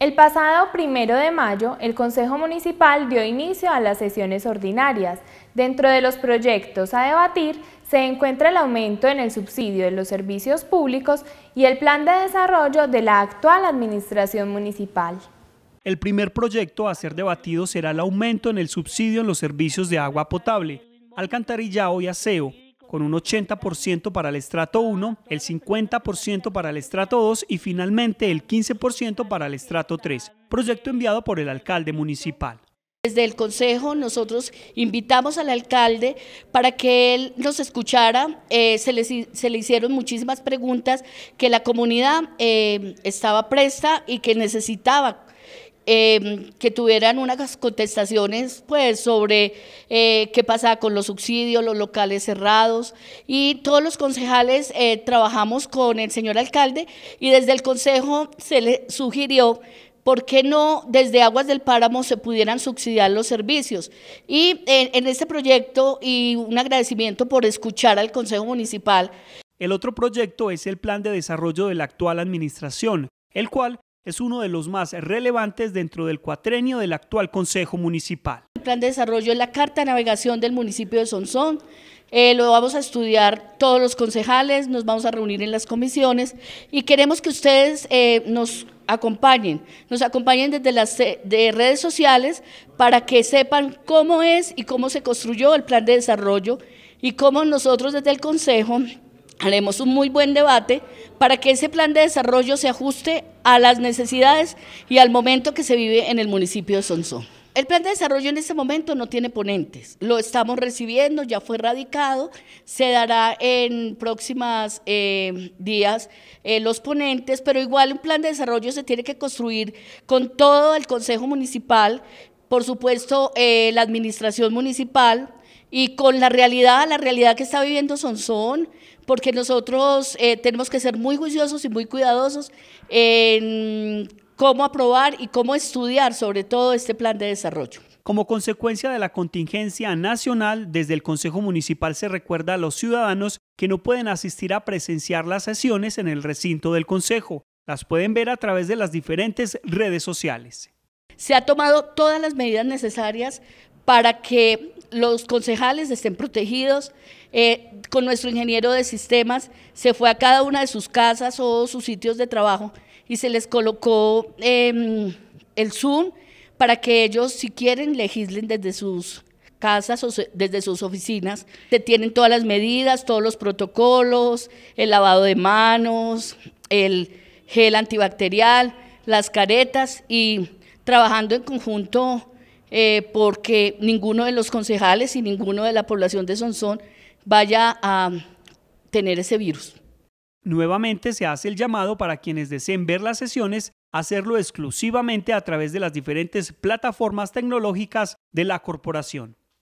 El pasado primero de mayo, el Consejo Municipal dio inicio a las sesiones ordinarias. Dentro de los proyectos a debatir se encuentra el aumento en el subsidio de los servicios públicos y el plan de desarrollo de la actual administración municipal. El primer proyecto a ser debatido será el aumento en el subsidio en los servicios de agua potable, alcantarillado y aseo, con un 80% para el estrato 1, el 50% para el estrato 2 y finalmente el 15% para el estrato 3, proyecto enviado por el alcalde municipal. Desde el Consejo nosotros invitamos al alcalde para que él nos escuchara, eh, se, le, hicieron muchísimas preguntas que la comunidad eh, estaba presta y que necesitaba Em, que tuvieran unas contestaciones pues, sobre eh, qué pasaba con los subsidios, los locales cerrados. Y todos los concejales eh, trabajamos con el señor alcalde y desde el consejo se le sugirió ¿por qué no desde Aguas del Páramo se pudieran subsidiar los servicios? Y en, eh, en, este proyecto, y un agradecimiento por escuchar al Consejo Municipal. El otro proyecto es el Plan de Desarrollo de la actual Administración, el cual es uno de los más relevantes dentro del cuatrenio del actual Consejo Municipal. El plan de desarrollo es la carta de navegación del municipio de Sonsón. Eh, lo vamos a estudiar todos los concejales, nos vamos a reunir en las comisiones y queremos que ustedes eh, nos acompañen, nos acompañen desde las eh, de redes sociales para que sepan cómo es y cómo se construyó el plan de desarrollo y cómo nosotros desde el Consejo haremos un muy buen debate para que ese plan de desarrollo se ajuste a las necesidades y al momento que se vive en el municipio de Sonsón. El plan de desarrollo en este momento no tiene ponentes, lo estamos recibiendo, ya fue radicado, se dará en próximos eh, días eh, los ponentes, pero igual un plan de desarrollo se tiene que construir con todo el Consejo Municipal, por supuesto eh, la Administración Municipal, y con la realidad, la realidad que está viviendo son, porque nosotros eh, tenemos que ser muy juiciosos y muy cuidadosos en cómo aprobar y cómo estudiar sobre todo este plan de desarrollo. Como consecuencia de la contingencia nacional, desde el Consejo Municipal se recuerda a los ciudadanos que no pueden asistir a presenciar las sesiones en el recinto del Consejo. Las pueden ver a través de las diferentes redes sociales. Se ha tomado todas las medidas necesarias para que los concejales estén protegidos. Eh, con nuestro ingeniero de sistemas se fue a cada una de sus casas o sus sitios de trabajo y se les colocó em, el Zoom para que ellos, si quieren, legislen desde sus casas o desde sus oficinas. Se tienen todas las medidas, todos los protocolos, el lavado de manos, el gel antibacterial, las caretas y trabajando en conjunto eh, porque ninguno de los concejales y ninguno de la población de Sonsón vaya a tener ese virus. Nuevamente se hace el llamado para quienes deseen ver las sesiones hacerlo exclusivamente a través de las diferentes plataformas tecnológicas de la corporación.